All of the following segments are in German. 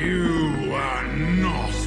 You are not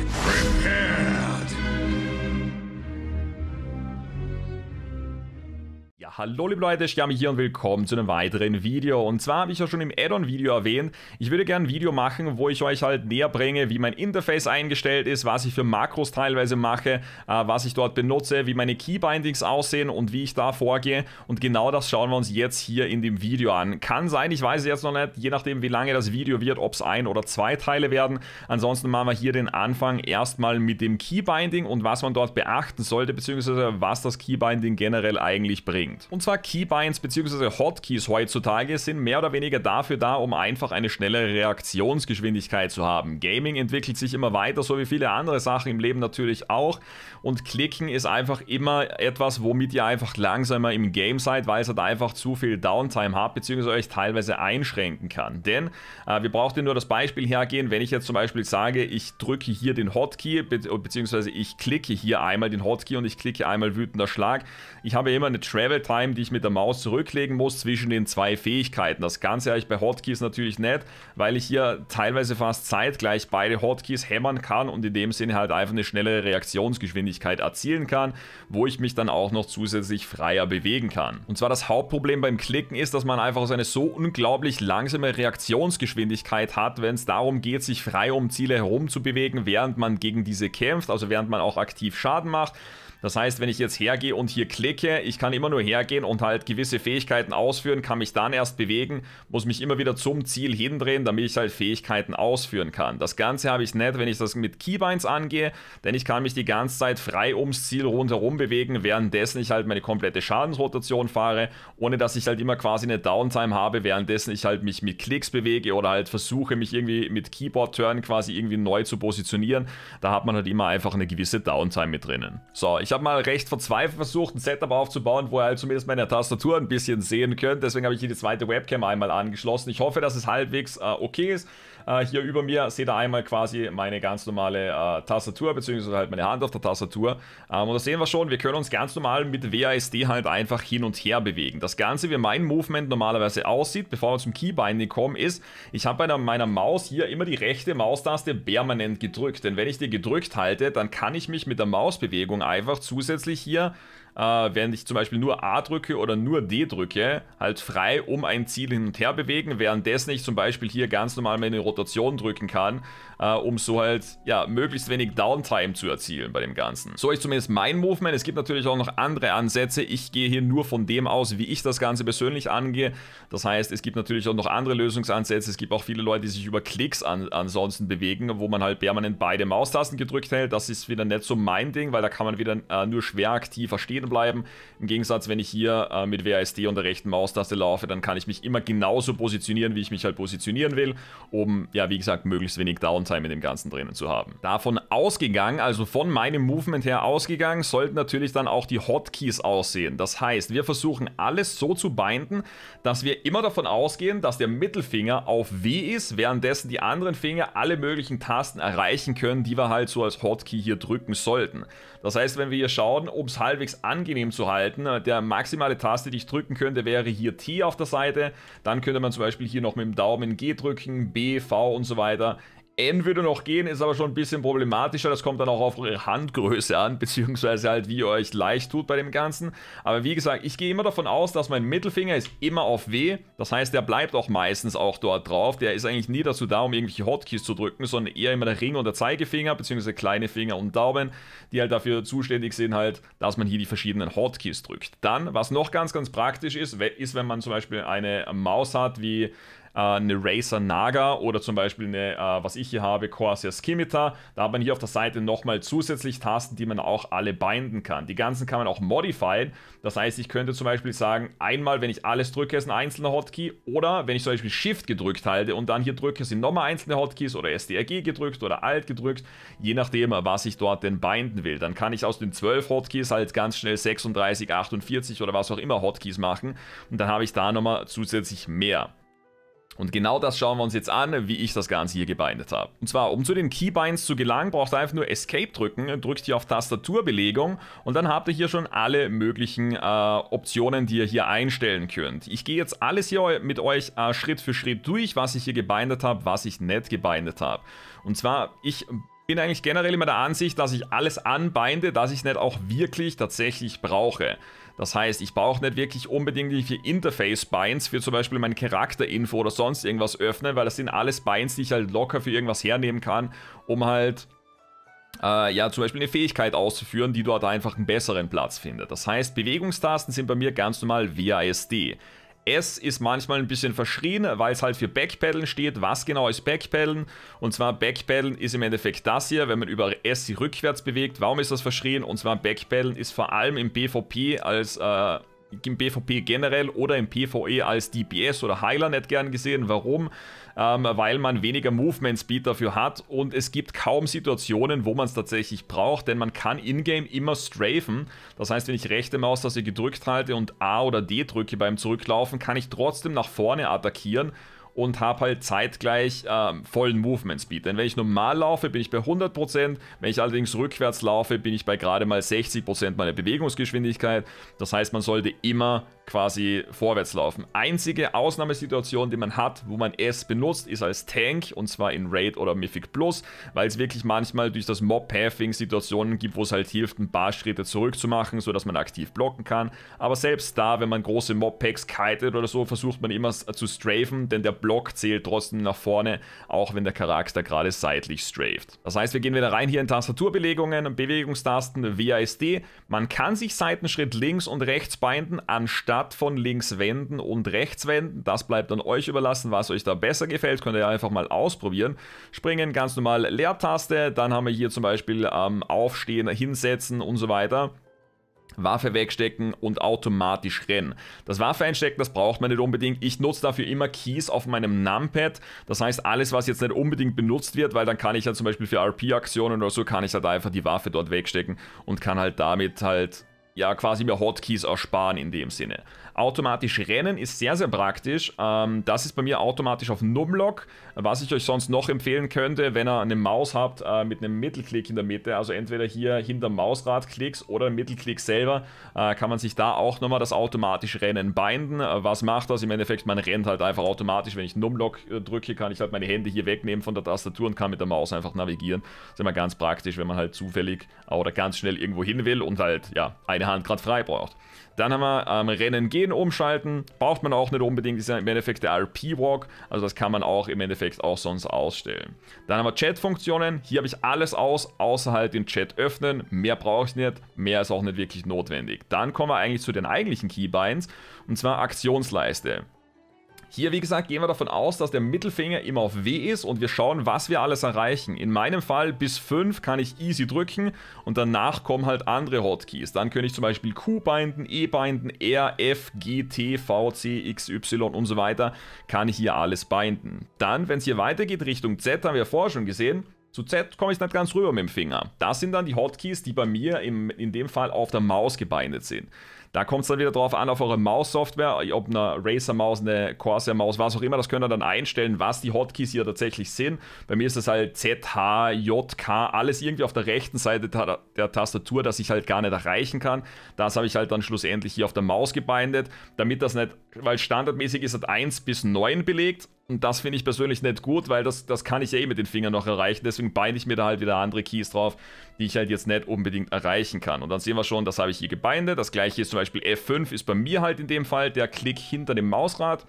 Hallo liebe Leute, ich Yami hier und willkommen zu einem weiteren Video. Und zwar habe ich ja schon im Add-on-Video erwähnt, ich würde gerne ein Video machen, wo ich euch halt näher bringe, wie mein Interface eingestellt ist, was ich für Makros teilweise mache, äh, was ich dort benutze, wie meine Keybindings aussehen und wie ich da vorgehe. Und genau das schauen wir uns jetzt hier in dem Video an. Kann sein, ich weiß es jetzt noch nicht, je nachdem wie lange das Video wird, ob es ein oder zwei Teile werden. Ansonsten machen wir hier den Anfang erstmal mit dem Keybinding und was man dort beachten sollte, beziehungsweise was das Keybinding generell eigentlich bringt. Und zwar Keybinds bzw. Hotkeys heutzutage sind mehr oder weniger dafür da, um einfach eine schnellere Reaktionsgeschwindigkeit zu haben. Gaming entwickelt sich immer weiter, so wie viele andere Sachen im Leben natürlich auch. Und Klicken ist einfach immer etwas, womit ihr einfach langsamer im Game seid, weil es halt einfach zu viel Downtime habt, bzw. euch teilweise einschränken kann. Denn äh, wir brauchten nur das Beispiel hergehen, wenn ich jetzt zum Beispiel sage, ich drücke hier den Hotkey, bzw. ich klicke hier einmal den Hotkey und ich klicke einmal wütender Schlag. Ich habe immer eine Travel time Time, die ich mit der Maus zurücklegen muss zwischen den zwei Fähigkeiten. Das Ganze habe ich bei Hotkeys natürlich nicht, weil ich hier teilweise fast zeitgleich beide Hotkeys hämmern kann und in dem Sinne halt einfach eine schnellere Reaktionsgeschwindigkeit erzielen kann, wo ich mich dann auch noch zusätzlich freier bewegen kann. Und zwar das Hauptproblem beim Klicken ist, dass man einfach so eine so unglaublich langsame Reaktionsgeschwindigkeit hat, wenn es darum geht, sich frei um Ziele herumzubewegen, während man gegen diese kämpft, also während man auch aktiv Schaden macht. Das heißt, wenn ich jetzt hergehe und hier klicke, ich kann immer nur hergehen und halt gewisse Fähigkeiten ausführen, kann mich dann erst bewegen, muss mich immer wieder zum Ziel hindrehen, damit ich halt Fähigkeiten ausführen kann. Das Ganze habe ich nicht, wenn ich das mit Keybinds angehe, denn ich kann mich die ganze Zeit frei ums Ziel rundherum bewegen, währenddessen ich halt meine komplette Schadensrotation fahre, ohne dass ich halt immer quasi eine Downtime habe, währenddessen ich halt mich mit Klicks bewege oder halt versuche, mich irgendwie mit Keyboard-Turn quasi irgendwie neu zu positionieren. Da hat man halt immer einfach eine gewisse Downtime mit drinnen. So, ich ich habe mal recht verzweifelt versucht, ein Setup aufzubauen, wo ihr halt zumindest meine Tastatur ein bisschen sehen könnt. Deswegen habe ich hier die zweite Webcam einmal angeschlossen. Ich hoffe, dass es halbwegs äh, okay ist. Äh, hier über mir seht ihr einmal quasi meine ganz normale äh, Tastatur, beziehungsweise halt meine Hand auf der Tastatur. Ähm, und da sehen wir schon, wir können uns ganz normal mit WASD halt einfach hin und her bewegen. Das Ganze, wie mein Movement normalerweise aussieht, bevor wir zum Keybinding kommen, ist, ich habe bei meiner Maus hier immer die rechte Maustaste permanent gedrückt. Denn wenn ich die gedrückt halte, dann kann ich mich mit der Mausbewegung einfach zusätzlich hier äh, während ich zum Beispiel nur A drücke oder nur D drücke, halt frei um ein Ziel hin und her bewegen, währenddessen ich zum Beispiel hier ganz normal meine Rotation drücken kann, äh, um so halt, ja, möglichst wenig Downtime zu erzielen bei dem Ganzen. So ist zumindest mein Movement. Es gibt natürlich auch noch andere Ansätze. Ich gehe hier nur von dem aus, wie ich das Ganze persönlich angehe. Das heißt, es gibt natürlich auch noch andere Lösungsansätze. Es gibt auch viele Leute, die sich über Klicks an, ansonsten bewegen, wo man halt permanent beide Maustasten gedrückt hält. Das ist wieder nicht so mein Ding, weil da kann man wieder äh, nur schwer aktiv verstehen, stehen bleiben. Im Gegensatz, wenn ich hier äh, mit WASD und der rechten Maustaste laufe, dann kann ich mich immer genauso positionieren, wie ich mich halt positionieren will, um, ja, wie gesagt, möglichst wenig Downtime in dem Ganzen drinnen zu haben. Davon ausgegangen, also von meinem Movement her ausgegangen, sollten natürlich dann auch die Hotkeys aussehen. Das heißt, wir versuchen alles so zu binden, dass wir immer davon ausgehen, dass der Mittelfinger auf W ist, währenddessen die anderen Finger alle möglichen Tasten erreichen können, die wir halt so als Hotkey hier drücken sollten. Das heißt, wenn wir hier schauen, ob es halbwegs angenehm zu halten. Der maximale Taste, die ich drücken könnte, wäre hier T auf der Seite. Dann könnte man zum Beispiel hier noch mit dem Daumen G drücken, B, V und so weiter. N würde noch gehen, ist aber schon ein bisschen problematischer. Das kommt dann auch auf eure Handgröße an, beziehungsweise halt, wie ihr euch leicht tut bei dem Ganzen. Aber wie gesagt, ich gehe immer davon aus, dass mein Mittelfinger ist immer auf W. Das heißt, der bleibt auch meistens auch dort drauf. Der ist eigentlich nie dazu da, um irgendwelche Hotkeys zu drücken, sondern eher immer der Ring und der Zeigefinger, beziehungsweise kleine Finger und Daumen, die halt dafür zuständig sind, halt, dass man hier die verschiedenen Hotkeys drückt. Dann, was noch ganz, ganz praktisch ist, ist, wenn man zum Beispiel eine Maus hat, wie äh, eine Racer Naga oder zum Beispiel eine, äh, was ich hier habe, Corsair Skimitar. Da hat man hier auf der Seite nochmal zusätzlich Tasten, die man auch alle binden kann. Die ganzen kann man auch modifizieren. Das heißt, ich könnte zum Beispiel sagen, einmal, wenn ich alles drücke, ist ein einzelner Hotkey. Oder wenn ich zum Beispiel Shift gedrückt halte und dann hier drücke, sind nochmal einzelne Hotkeys oder SDRG gedrückt oder Alt gedrückt. Je nachdem, was ich dort denn binden will. Dann kann ich aus den 12 Hotkeys halt ganz schnell 36, 48 oder was auch immer Hotkeys machen. Und dann habe ich da nochmal zusätzlich mehr. Und genau das schauen wir uns jetzt an, wie ich das Ganze hier gebindet habe. Und zwar, um zu den Keybinds zu gelangen, braucht ihr einfach nur Escape drücken, drückt hier auf Tastaturbelegung und dann habt ihr hier schon alle möglichen äh, Optionen, die ihr hier einstellen könnt. Ich gehe jetzt alles hier mit euch äh, Schritt für Schritt durch, was ich hier gebindet habe, was ich nicht gebindet habe. Und zwar, ich bin eigentlich generell immer der Ansicht, dass ich alles anbinde, dass ich nicht auch wirklich tatsächlich brauche. Das heißt, ich brauche nicht wirklich unbedingt die Interface-Binds für zum Beispiel meine Charakterinfo oder sonst irgendwas öffnen, weil das sind alles Binds, die ich halt locker für irgendwas hernehmen kann, um halt äh, ja zum Beispiel eine Fähigkeit auszuführen, die dort einfach einen besseren Platz findet. Das heißt, Bewegungstasten sind bei mir ganz normal WASD. S ist manchmal ein bisschen verschrien, weil es halt für Backpedalen steht. Was genau ist Backpedalen? Und zwar Backpedalen ist im Endeffekt das hier, wenn man über S sich rückwärts bewegt. Warum ist das verschrien? Und zwar Backpedalen ist vor allem im BVP als äh, im PvP generell oder im PvE als DPS oder Heiler nicht gern gesehen. Warum? Ähm, weil man weniger Movement Speed dafür hat und es gibt kaum Situationen, wo man es tatsächlich braucht, denn man kann in-game immer strafen. Das heißt, wenn ich rechte Maustaste gedrückt halte und A oder D drücke beim Zurücklaufen, kann ich trotzdem nach vorne attackieren und habe halt zeitgleich ähm, vollen Movement Speed. Denn wenn ich normal laufe, bin ich bei 100%, wenn ich allerdings rückwärts laufe, bin ich bei gerade mal 60% meiner Bewegungsgeschwindigkeit. Das heißt, man sollte immer quasi vorwärts laufen. Einzige Ausnahmesituation, die man hat, wo man es benutzt, ist als Tank und zwar in Raid oder Mythic Plus, weil es wirklich manchmal durch das Mob-Pathing Situationen gibt, wo es halt hilft, ein paar Schritte zurückzumachen, sodass man aktiv blocken kann. Aber selbst da, wenn man große Mob-Packs kitet oder so, versucht man immer äh, zu strafen, denn der Block Block zählt trotzdem nach vorne, auch wenn der Charakter gerade seitlich straft. Das heißt, wir gehen wieder rein hier in Tastaturbelegungen, Bewegungstasten, WASD. Man kann sich Seitenschritt links und rechts binden, anstatt von links wenden und rechts wenden. Das bleibt an euch überlassen, was euch da besser gefällt, könnt ihr einfach mal ausprobieren. Springen, ganz normal Leertaste, dann haben wir hier zum Beispiel ähm, Aufstehen, Hinsetzen und so weiter. Waffe wegstecken und automatisch rennen. Das Waffe einstecken, das braucht man nicht unbedingt. Ich nutze dafür immer Keys auf meinem Numpad. Das heißt, alles, was jetzt nicht unbedingt benutzt wird, weil dann kann ich ja zum Beispiel für RP-Aktionen oder so, kann ich halt einfach die Waffe dort wegstecken und kann halt damit halt ja quasi mir Hotkeys ersparen in dem Sinne. Automatisch rennen ist sehr, sehr praktisch. Ähm, das ist bei mir automatisch auf Numlock. Was ich euch sonst noch empfehlen könnte, wenn ihr eine Maus habt äh, mit einem Mittelklick in der Mitte, also entweder hier hinter Mausrad klicks oder Mittelklick selber, äh, kann man sich da auch nochmal das automatische Rennen binden. Äh, was macht das? Im Endeffekt, man rennt halt einfach automatisch. Wenn ich Numlock äh, drücke, kann ich halt meine Hände hier wegnehmen von der Tastatur und kann mit der Maus einfach navigieren. Das ist immer ganz praktisch, wenn man halt zufällig oder ganz schnell irgendwo hin will und halt ja eine Hand gerade frei braucht. Dann haben wir ähm, Rennen gehen den umschalten. Braucht man auch nicht unbedingt, ist ja im Endeffekt der RP-Walk. Also das kann man auch im Endeffekt auch sonst ausstellen. Dann haben wir Chat-Funktionen. Hier habe ich alles aus, außer halt den Chat öffnen. Mehr brauche ich nicht, mehr ist auch nicht wirklich notwendig. Dann kommen wir eigentlich zu den eigentlichen Keybinds und zwar Aktionsleiste. Hier, wie gesagt, gehen wir davon aus, dass der Mittelfinger immer auf W ist und wir schauen, was wir alles erreichen. In meinem Fall bis 5 kann ich easy drücken und danach kommen halt andere Hotkeys. Dann könnte ich zum Beispiel Q binden, E binden, R, F, G, T, V, C, X, Y und so weiter, kann ich hier alles binden. Dann, wenn es hier weitergeht Richtung Z, haben wir vorher schon gesehen, zu Z komme ich nicht ganz rüber mit dem Finger. Das sind dann die Hotkeys, die bei mir im, in dem Fall auf der Maus gebindet sind. Da kommt es dann wieder drauf an, auf eure Maussoftware, ob eine Razer-Maus, eine Corsair-Maus, was auch immer, das könnt ihr dann einstellen, was die Hotkeys hier tatsächlich sind. Bei mir ist das halt Z, H, J, K, alles irgendwie auf der rechten Seite der Tastatur, dass ich halt gar nicht erreichen kann. Das habe ich halt dann schlussendlich hier auf der Maus gebindet, damit das nicht, weil standardmäßig ist das 1 bis 9 belegt und das finde ich persönlich nicht gut, weil das, das kann ich ja eh mit den Fingern noch erreichen. Deswegen beine ich mir da halt wieder andere Keys drauf, die ich halt jetzt nicht unbedingt erreichen kann. Und dann sehen wir schon, das habe ich hier gebindet. Das gleiche ist zum Beispiel F5 ist bei mir halt in dem Fall der Klick hinter dem Mausrad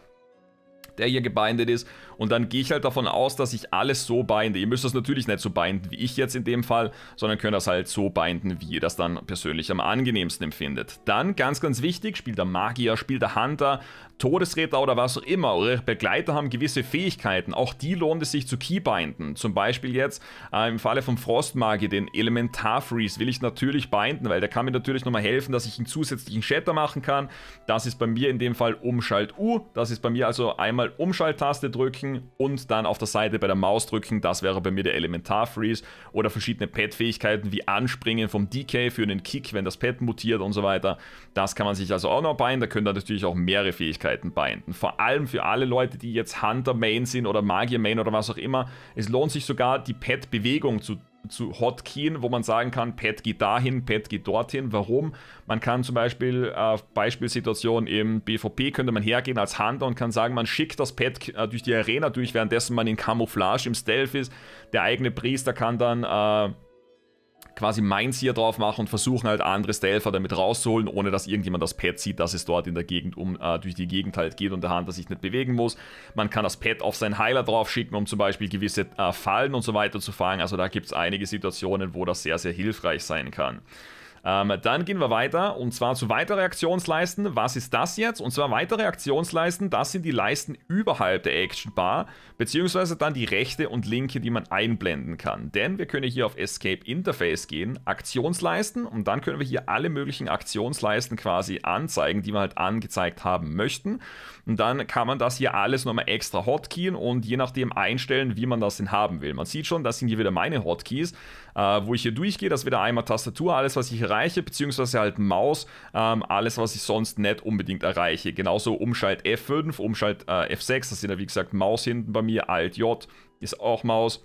der hier gebindet ist. Und dann gehe ich halt davon aus, dass ich alles so binde. Ihr müsst das natürlich nicht so binden wie ich jetzt in dem Fall, sondern könnt das halt so binden, wie ihr das dann persönlich am angenehmsten empfindet. Dann, ganz, ganz wichtig, spielt der Magier, spielt der Hunter, Todesräder oder was auch immer, eure Begleiter haben gewisse Fähigkeiten. Auch die lohnt es sich zu keybinden. Zum Beispiel jetzt äh, im Falle von Frostmagie, den Elementarfreeze, will ich natürlich binden, weil der kann mir natürlich nochmal helfen, dass ich einen zusätzlichen Shatter machen kann. Das ist bei mir in dem Fall Umschalt-U. Das ist bei mir also einmal Umschalt-Taste drücken und dann auf der Seite bei der Maus drücken. Das wäre bei mir der Elementarfreeze Oder verschiedene Pet-Fähigkeiten wie Anspringen vom DK für einen Kick, wenn das Pet mutiert und so weiter. Das kann man sich also auch noch binden. Da können dann natürlich auch mehrere Fähigkeiten Fähigkeiten binden. Vor allem für alle Leute, die jetzt Hunter Main sind oder Magier Main oder was auch immer. Es lohnt sich sogar, die Pet-Bewegung zu zu Hotkeyen, wo man sagen kann, Pet geht dahin, Pet geht dorthin. Warum? Man kann zum Beispiel auf äh, Beispielsituation im BVP könnte man hergehen als Hunter und kann sagen, man schickt das Pet äh, durch die Arena durch, währenddessen man in Camouflage im Stealth ist. Der eigene Priester kann dann äh, quasi meins hier drauf machen und versuchen halt andere Stealther damit rauszuholen, ohne dass irgendjemand das Pad sieht, dass es dort in der Gegend um, äh, durch die Gegend halt geht und der Hunter sich nicht bewegen muss. Man kann das Pad auf seinen Heiler drauf schicken, um zum Beispiel gewisse äh, Fallen und so weiter zu fangen. Also da gibt es einige Situationen, wo das sehr, sehr hilfreich sein kann. Ähm, dann gehen wir weiter und zwar zu weitere Aktionsleisten. Was ist das jetzt? Und zwar weitere Aktionsleisten, das sind die Leisten überhalb der Action Bar, beziehungsweise dann die rechte und linke, die man einblenden kann. Denn wir können hier auf Escape Interface gehen, Aktionsleisten und dann können wir hier alle möglichen Aktionsleisten quasi anzeigen, die wir halt angezeigt haben möchten. Und dann kann man das hier alles nochmal extra hotkeyen und je nachdem einstellen, wie man das denn haben will. Man sieht schon, das sind hier wieder meine Hotkeys, äh, wo ich hier durchgehe, das ist wieder einmal Tastatur, alles was ich hier erreiche, beziehungsweise halt Maus, ähm, alles, was ich sonst nicht unbedingt erreiche. Genauso Umschalt F5, Umschalt äh, F6, das sind ja wie gesagt Maus hinten bei mir, Alt J ist auch Maus.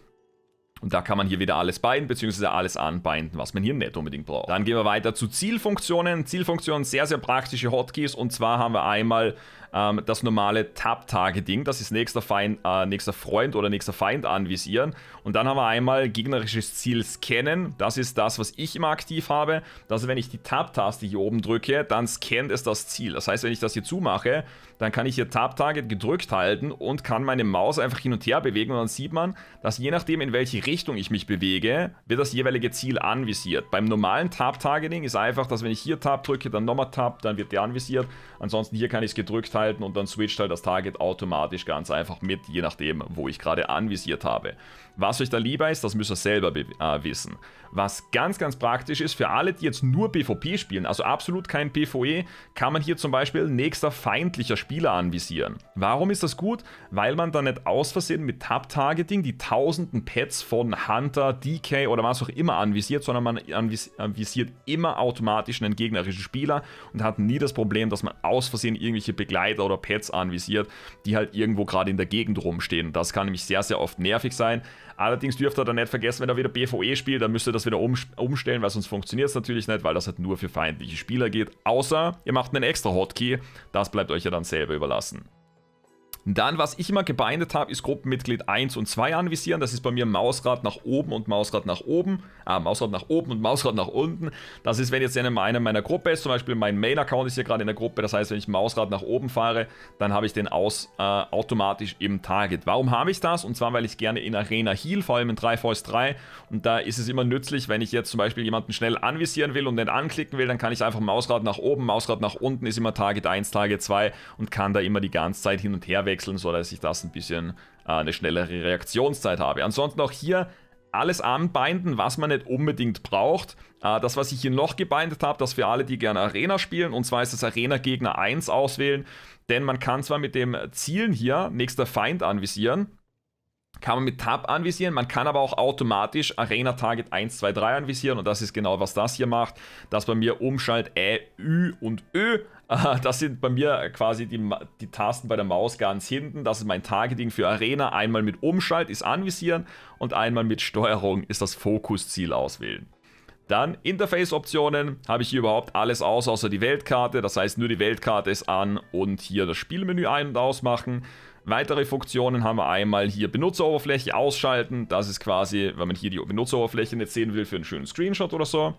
Und da kann man hier wieder alles binden, beziehungsweise alles anbinden, was man hier nicht unbedingt braucht. Dann gehen wir weiter zu Zielfunktionen. Zielfunktionen, sehr, sehr praktische Hotkeys. Und zwar haben wir einmal ähm, das normale Tab-Targeting. Das ist nächster, Feind, äh, nächster Freund oder nächster Feind anvisieren. Und dann haben wir einmal gegnerisches Ziel scannen. Das ist das, was ich immer aktiv habe. Dass wenn ich die Tab-Taste hier oben drücke, dann scannt es das Ziel. Das heißt, wenn ich das hier zumache, dann kann ich hier Tab-Target gedrückt halten und kann meine Maus einfach hin und her bewegen. Und dann sieht man, dass je nachdem, in welche Richtung ich mich bewege, wird das jeweilige Ziel anvisiert. Beim normalen Tab-Targeting ist einfach, dass wenn ich hier Tab drücke, dann nochmal Tab, dann wird der anvisiert. Ansonsten hier kann ich es gedrückt halten halten und dann switcht halt das Target automatisch ganz einfach mit, je nachdem, wo ich gerade anvisiert habe. Was euch da lieber ist, das müsst ihr selber äh, wissen. Was ganz, ganz praktisch ist, für alle, die jetzt nur PvP spielen, also absolut kein PvE, kann man hier zum Beispiel nächster feindlicher Spieler anvisieren. Warum ist das gut? Weil man dann nicht aus Versehen mit Tab-Targeting die tausenden Pets von Hunter, DK oder was auch immer anvisiert, sondern man anvisiert immer automatisch einen gegnerischen Spieler und hat nie das Problem, dass man aus Versehen irgendwelche Begleiter Fader oder Pads anvisiert, die halt irgendwo gerade in der Gegend rumstehen. Das kann nämlich sehr, sehr oft nervig sein. Allerdings dürft ihr dann nicht vergessen, wenn er wieder BVE spielt, dann müsst ihr das wieder um, umstellen, weil sonst funktioniert es natürlich nicht, weil das halt nur für feindliche Spieler geht. Außer ihr macht einen extra Hotkey, das bleibt euch ja dann selber überlassen. Dann, was ich immer gebindet habe, ist Gruppenmitglied 1 und 2 anvisieren. Das ist bei mir Mausrad nach oben und Mausrad nach oben. Ah, Mausrad nach oben und Mausrad nach unten. Das ist, wenn jetzt einer meiner Gruppe ist, zum Beispiel mein Main-Account ist hier gerade in der Gruppe. Das heißt, wenn ich Mausrad nach oben fahre, dann habe ich den aus, äh, automatisch im Target. Warum habe ich das? Und zwar, weil ich gerne in Arena heal, vor allem in 3 vs 3. Und da ist es immer nützlich, wenn ich jetzt zum Beispiel jemanden schnell anvisieren will und den anklicken will, dann kann ich einfach Mausrad nach oben, Mausrad nach unten ist immer Target 1, Target 2 und kann da immer die ganze Zeit hin und her wechseln wechseln, dass ich das ein bisschen äh, eine schnellere Reaktionszeit habe. Ansonsten auch hier alles anbinden, was man nicht unbedingt braucht. Äh, das, was ich hier noch gebindet habe, das für alle, die gerne Arena spielen, und zwar ist das Arena Gegner 1 auswählen, denn man kann zwar mit dem Zielen hier nächster Feind anvisieren, kann man mit Tab anvisieren, man kann aber auch automatisch Arena Target 1, 2, 3 anvisieren und das ist genau, was das hier macht, dass bei mir Umschalt Ä, Ü und Ö, das sind bei mir quasi die, die Tasten bei der Maus ganz hinten, das ist mein Targeting für Arena, einmal mit Umschalt ist anvisieren und einmal mit Steuerung ist das Fokusziel auswählen. Dann Interface-Optionen, habe ich hier überhaupt alles aus, außer die Weltkarte, das heißt nur die Weltkarte ist an und hier das Spielmenü ein- und ausmachen. Weitere Funktionen haben wir einmal hier Benutzeroberfläche ausschalten. Das ist quasi, wenn man hier die Benutzeroberfläche nicht sehen will, für einen schönen Screenshot oder so.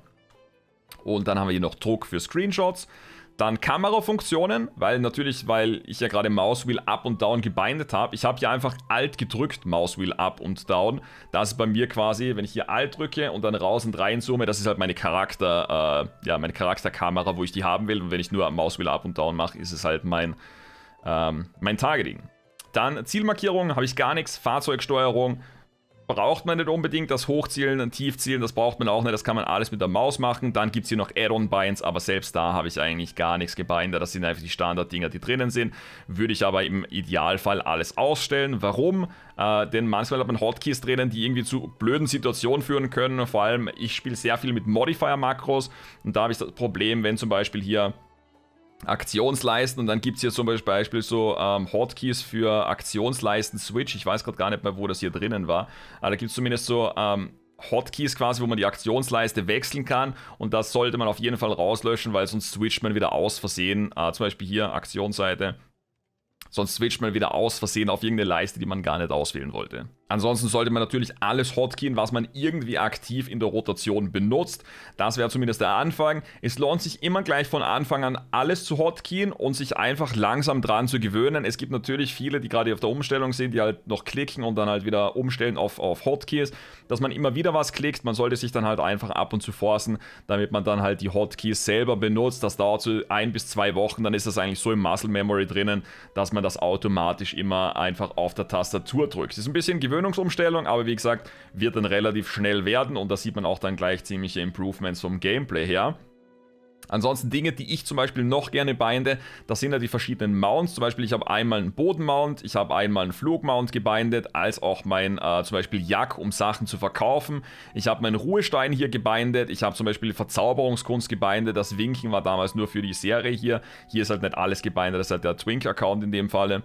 Und dann haben wir hier noch Druck für Screenshots. Dann Kamerafunktionen, weil natürlich, weil ich ja gerade Mauswheel Up und Down gebindet habe. Ich habe hier einfach Alt gedrückt, Mauswheel Up und Down. Das ist bei mir quasi, wenn ich hier Alt drücke und dann raus und rein zoome, das ist halt meine Charakter, äh, ja, meine Charakterkamera, wo ich die haben will. Und wenn ich nur Mauswheel Up und Down mache, ist es halt mein, ähm, mein Targeting. Dann Zielmarkierung, habe ich gar nichts. Fahrzeugsteuerung braucht man nicht unbedingt. Das Hochzielen und Tiefzielen, das braucht man auch nicht. Das kann man alles mit der Maus machen. Dann gibt es hier noch Add-on-Binds, aber selbst da habe ich eigentlich gar nichts gebindet. Das sind einfach die Standard-Dinger, die drinnen sind. Würde ich aber im Idealfall alles ausstellen. Warum? Äh, denn manchmal hat man Hotkeys drinnen, die irgendwie zu blöden Situationen führen können. Vor allem, ich spiele sehr viel mit Modifier-Makros und da habe ich das Problem, wenn zum Beispiel hier Aktionsleisten und dann gibt es hier zum Beispiel so ähm, Hotkeys für Aktionsleisten-Switch. Ich weiß gerade gar nicht mehr, wo das hier drinnen war. Aber ah, da gibt es zumindest so ähm, Hotkeys quasi, wo man die Aktionsleiste wechseln kann. Und das sollte man auf jeden Fall rauslöschen, weil sonst switcht man wieder aus Versehen. Äh, zum Beispiel hier Aktionsseite. Sonst switcht man wieder aus Versehen auf irgendeine Leiste, die man gar nicht auswählen wollte. Ansonsten sollte man natürlich alles hotkeyen, was man irgendwie aktiv in der Rotation benutzt. Das wäre zumindest der Anfang. Es lohnt sich immer gleich von Anfang an alles zu hotkeyen und sich einfach langsam dran zu gewöhnen. Es gibt natürlich viele, die gerade auf der Umstellung sind, die halt noch klicken und dann halt wieder umstellen auf, auf Hotkeys, dass man immer wieder was klickt. Man sollte sich dann halt einfach ab und zu forcen, damit man dann halt die Hotkeys selber benutzt. Das dauert so ein bis zwei Wochen, dann ist das eigentlich so im Muscle Memory drinnen, dass man das automatisch immer einfach auf der Tastatur drückt. Das ist ein bisschen gewöhnlich Gewöhnungsumstellung, aber wie gesagt, wird dann relativ schnell werden und da sieht man auch dann gleich ziemliche Improvements vom Gameplay her. Ansonsten Dinge, die ich zum Beispiel noch gerne binde, das sind ja die verschiedenen Mounts. Zum Beispiel, ich habe einmal einen Bodenmount, ich habe einmal einen Flugmount gebindet, als auch mein äh, zum Beispiel Jack, um Sachen zu verkaufen. Ich habe meinen Ruhestein hier gebindet, ich habe zum Beispiel Verzauberungskunst gebindet. Das Winken war damals nur für die Serie hier. Hier ist halt nicht alles gebindet, das ist halt der Twink-Account in dem Falle.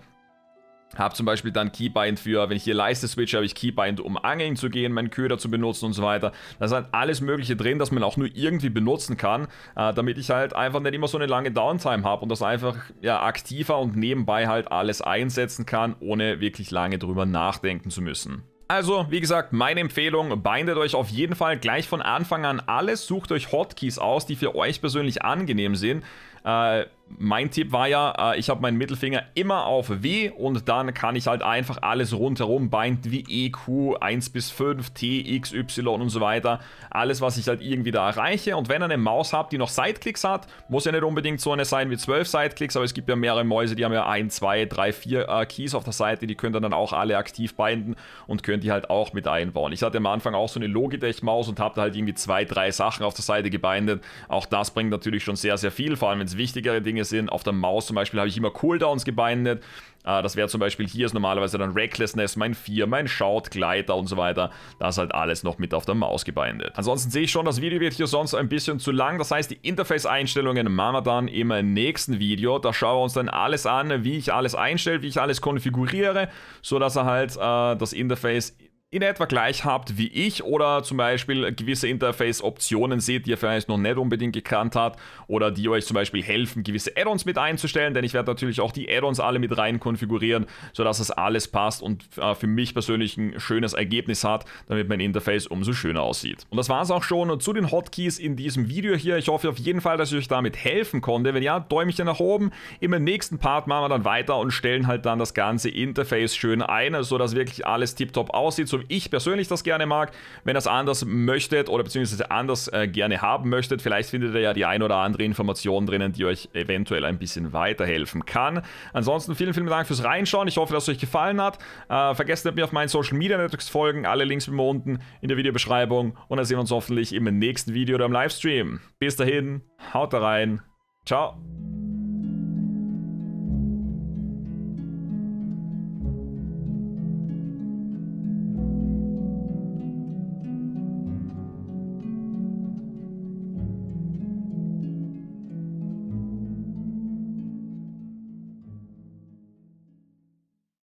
Habe zum Beispiel dann Keybind für, wenn ich hier Leiste switche, habe ich Keybind, um angeln zu gehen, meinen Köder zu benutzen und so weiter. Da ist halt alles Mögliche drin, das man auch nur irgendwie benutzen kann, äh, damit ich halt einfach nicht immer so eine lange Downtime habe und das einfach ja, aktiver und nebenbei halt alles einsetzen kann, ohne wirklich lange drüber nachdenken zu müssen. Also, wie gesagt, meine Empfehlung, bindet euch auf jeden Fall gleich von Anfang an alles, sucht euch Hotkeys aus, die für euch persönlich angenehm sind. Äh, mein Tipp war ja, äh, ich habe meinen Mittelfinger immer auf W und dann kann ich halt einfach alles rundherum, binden wie EQ, 1 bis 5, T, X, Y und so weiter, alles was ich halt irgendwie da erreiche. Und wenn ihr eine Maus habt, die noch Sideklicks hat, muss ja nicht unbedingt so eine sein wie 12 Sideklicks, aber es gibt ja mehrere Mäuse, die haben ja 1, 2, 3, 4 äh, Keys auf der Seite, die könnt ihr dann auch alle aktiv binden und könnt die halt auch mit einbauen. Ich hatte am Anfang auch so eine Logitech-Maus und habe da halt irgendwie zwei, drei Sachen auf der Seite gebindet. Auch das bringt natürlich schon sehr, sehr viel, vor allem wenn es wichtigere Dinge sind. Auf der Maus zum Beispiel habe ich immer Cooldowns gebindet. Äh, das wäre zum Beispiel, hier ist normalerweise dann Recklessness, mein 4, mein Shout, Gleiter und so weiter. Das ist halt alles noch mit auf der Maus gebindet. Ansonsten sehe ich schon, das Video wird hier sonst ein bisschen zu lang. Das heißt, die Interface-Einstellungen machen wir dann im nächsten Video. Da schauen wir uns dann alles an, wie ich alles einstelle, wie ich alles konfiguriere, sodass er halt äh, das Interface in etwa gleich habt wie ich oder zum Beispiel gewisse Interface-Optionen seht, die ihr vielleicht noch nicht unbedingt gekannt habt oder die euch zum Beispiel helfen, gewisse Add-ons mit einzustellen, denn ich werde natürlich auch die Add-ons alle mit rein konfigurieren, sodass das alles passt und äh, für mich persönlich ein schönes Ergebnis hat, damit mein Interface umso schöner aussieht. Und das war es auch schon zu den Hotkeys in diesem Video hier. Ich hoffe auf jeden Fall, dass ich euch damit helfen konnte. Wenn ja, Däumchen nach oben. Im nächsten Part machen wir dann weiter und stellen halt dann das ganze Interface schön ein, sodass wirklich alles tiptop aussieht, so ich persönlich das gerne mag. Wenn ihr es anders möchtet oder beziehungsweise anders äh, gerne haben möchtet, vielleicht findet ihr ja die ein oder andere Information drinnen, die euch eventuell ein bisschen weiterhelfen kann. Ansonsten vielen, vielen Dank fürs Reinschauen. Ich hoffe, dass es euch gefallen hat. Äh, vergesst nicht, mir auf meinen Social Media Networks folgen. Alle Links wie immer unten in der Videobeschreibung. Und dann sehen wir uns hoffentlich im nächsten Video oder im Livestream. Bis dahin, haut rein. Ciao.